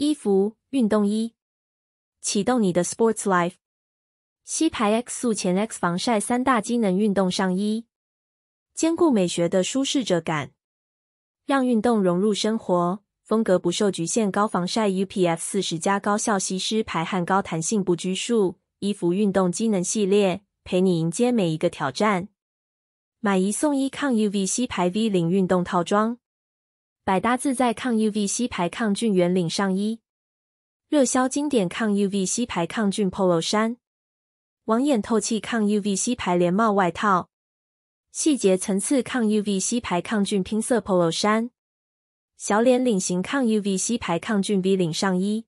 衣服运动衣，启动你的 Sports Life。西牌 X 速前 X 防晒三大机能运动上衣，兼顾美学的舒适者感，让运动融入生活，风格不受局限。高防晒 UPF 四十加，高效吸湿排汗，高弹性不拘束。衣服运动机能系列，陪你迎接每一个挑战。买一送一，抗 UV 西牌 V 零运动套装。百搭自在抗 UV C 牌抗菌圆领上衣，热销经典抗 UV C 牌抗菌 Polo 衫，网眼透气抗 UV C 牌连帽外套，细节层次抗 UV C 牌抗菌拼色 Polo 衫，小脸领型抗 UV C 牌抗菌 V 领上衣。